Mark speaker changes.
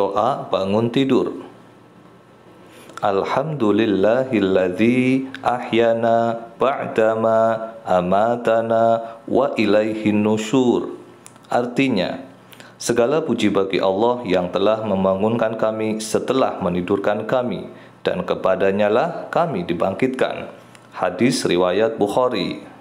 Speaker 1: doa bangun tidur. Alhamdulillahilladzi ahyana ba'dama amatana wa ilaihin nusyur. Artinya, segala puji bagi Allah yang telah membangunkan kami setelah menidurkan kami dan kepadanyalah kami dibangkitkan. Hadis riwayat Bukhari.